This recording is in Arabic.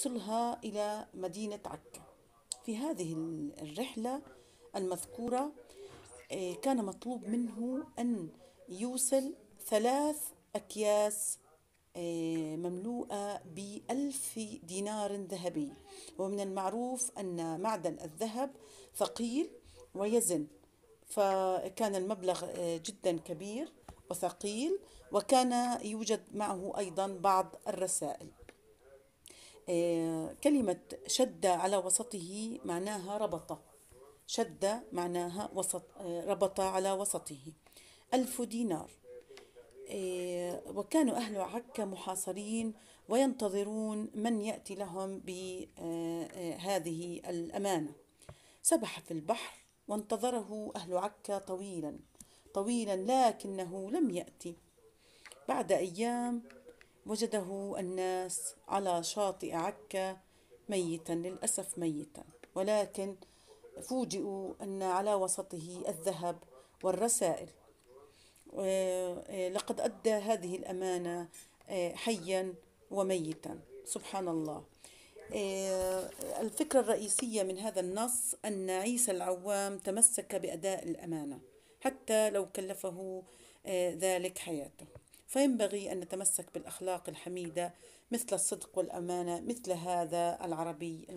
يوصلها إلى مدينة عكا في هذه الرحلة المذكورة إيه، كان مطلوب منه أن يوصل ثلاث أكياس إيه، مملوءة بألف دينار ذهبي ومن المعروف أن معدن الذهب ثقيل ويزن فكان المبلغ إيه، جدا كبير وثقيل وكان يوجد معه أيضا بعض الرسائل آه، كلمة شد على وسطه معناها ربط شد معناها وسط آه، ربط على وسطه ألف دينار آه، وكان أهل عكا محاصرين وينتظرون من يأتي لهم بهذه الأمانة سبح في البحر وانتظره أهل عكا طويلا طويلا لكنه لم يأتي بعد أيام وجده الناس على شاطئ عكا ميتا للأسف ميتا ولكن فوجئوا أن على وسطه الذهب والرسائل آه، لقد أدى هذه الأمانة آه، حيا وميتا سبحان الله آه، الفكرة الرئيسية من هذا النص أن عيسى العوام تمسك بأداء الأمانة حتى لو كلفه ذلك حياته فينبغي أن نتمسك بالأخلاق الحميدة مثل الصدق والأمانة مثل هذا العربي